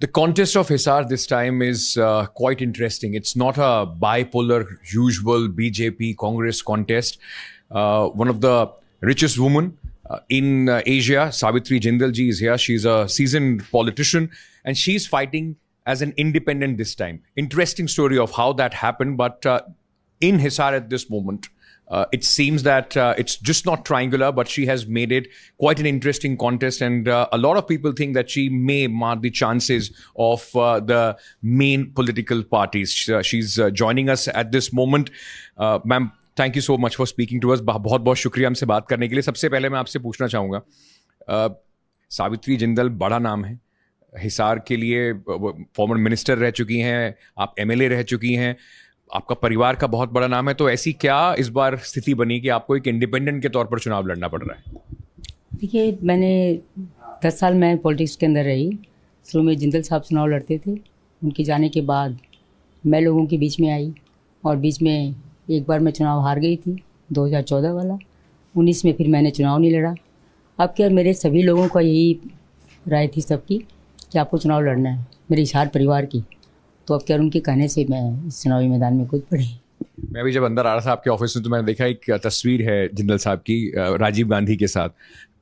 The contest of Hisar this time is uh, quite interesting. It's not a bipolar, usual BJP Congress contest. Uh, one of the richest women uh, in uh, Asia, Savitri Jindalji, is here. She's a seasoned politician and she's fighting as an independent this time. Interesting story of how that happened, but uh, in Hisar at this moment, uh, it seems that uh, it's just not triangular, but she has made it quite an interesting contest. And uh, a lot of people think that she may mar the chances of uh, the main political parties. Uh, she's uh, joining us at this moment. ma'am. Thank you so much for speaking to us. बहुत बहुत शुक्रिया हमसे बात करने के लिए सबसे पहले मैं आपसे आपका परिवार का बहुत बड़ा नाम है तो ऐसी क्या इस बार स्थिति बनी कि आपको एक इंडिपेंडेंट के तौर पर चुनाव लड़ना पड़ रहा है देखिए मैंने दस साल मैं पॉलिटिक्स के अंदर रही शुरू में जिंदल साहब चुनाव लड़ते थे उनके जाने के बाद मैं लोगों के बीच में आई और बीच में एक बार मैं चुनाव हार गई थी 2014 वाला 19 में फिर मैंने चुनाव नहीं लड़ा अब क्या मेरे सभी लोगों का यही राय थी सबकी कि आपको चुनाव लड़ना है मेरे इशार परिवार की तो अब क्या उनके कहने से मैं इस चुनावी मैदान में कूद पड़े मैं भी जब अंदर आ रहा था आपके ऑफिस में तो मैंने देखा एक तस्वीर है जिंदल साहब की राजीव गांधी के साथ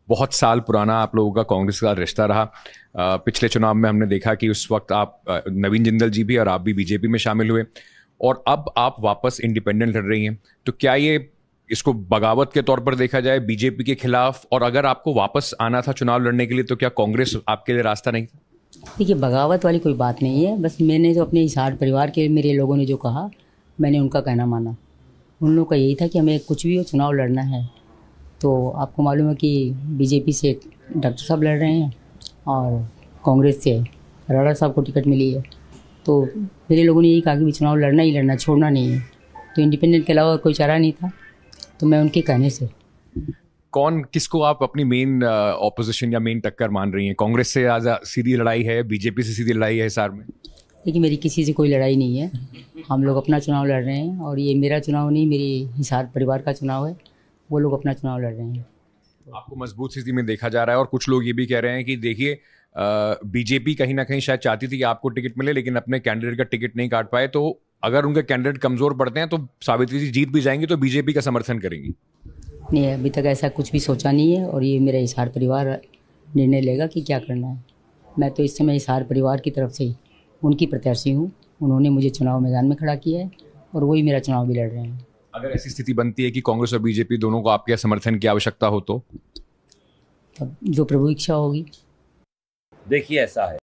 बहुत साल पुराना आप लोगों का कांग्रेस का रिश्ता रहा पिछले चुनाव में हमने देखा कि उस वक्त आप नवीन जिंदल जी भी और आप भी बीजेपी में शामिल हुए और अब आप वापस इंडिपेंडेंट लड़ रही हैं तो क्या ये इसको बगावत के तौर पर देखा जाए बीजेपी के खिलाफ और अगर आपको वापस आना था चुनाव लड़ने के लिए तो क्या कांग्रेस आपके लिए रास्ता नहीं था देखिए बगावत वाली कोई बात नहीं है बस मैंने जो अपने इशार परिवार के मेरे लोगों ने जो कहा मैंने उनका कहना माना उन लोगों का यही था कि हमें कुछ भी हो चुनाव लड़ना है तो आपको मालूम है कि बीजेपी से डॉक्टर साहब लड़ रहे हैं और कांग्रेस से राणा साहब को टिकट मिली है तो मेरे लोगों ने यही कहा कि चुनाव लड़ना ही लड़ना छोड़ना नहीं है तो इंडिपेंडेंट के अलावा कोई चारा नहीं था तो मैं उनके कहने से कौन किसको आप अपनी मेन ऑपोजिशन uh, या मेन टक्कर मान रही हैं कांग्रेस से आज uh, सीधी लड़ाई है बीजेपी से सीधी लड़ाई है सार में देखिए मेरी किसी से कोई लड़ाई नहीं है हम लोग अपना चुनाव लड़ रहे हैं और ये मेरा चुनाव नहीं मेरी हिसार परिवार का चुनाव है वो लोग अपना चुनाव लड़ रहे हैं आपको मजबूत स्थिति में देखा जा रहा है और कुछ लोग ये भी कह रहे हैं कि देखिए uh, बीजेपी कहीं ना कहीं शायद चाहती थी कि आपको टिकट मिले लेकिन अपने कैंडिडेट का टिकट नहीं काट पाए तो अगर उनके कैंडिडेट कमजोर पड़ते हैं तो सावित्री जी जीत भी जाएंगी तो बीजेपी का समर्थन करेंगी नहीं अभी तक ऐसा कुछ भी सोचा नहीं है और ये मेरा हिसार परिवार निर्णय लेगा कि क्या करना है मैं तो इस समय इसहार परिवार की तरफ से ही उनकी प्रत्याशी हूँ उन्होंने मुझे चुनाव मैदान में खड़ा किया है और वही मेरा चुनाव भी लड़ रहे हैं अगर ऐसी स्थिति बनती है कि कांग्रेस और बीजेपी दोनों को आपके समर्थन की आवश्यकता हो तो तब जो प्रभु इच्छा होगी देखिए ऐसा है